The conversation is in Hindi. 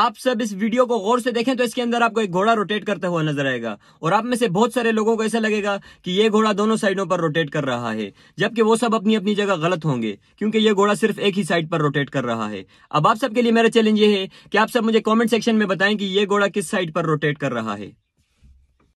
आप सब इस वीडियो को गौर से देखें तो इसके अंदर आपको एक घोड़ा रोटेट करता हुआ नजर आएगा और आप में से बहुत सारे लोगों को ऐसा लगेगा कि ये घोड़ा दोनों साइडों पर रोटेट कर रहा है जबकि वो सब अपनी अपनी जगह गलत होंगे क्योंकि ये घोड़ा सिर्फ एक ही साइड पर रोटेट कर रहा है अब आप सबके लिए मेरा चैलेंज ये है कि आप सब मुझे कॉमेंट सेक्शन में बताएं कि ये घोड़ा किस साइड पर रोटेट कर रहा है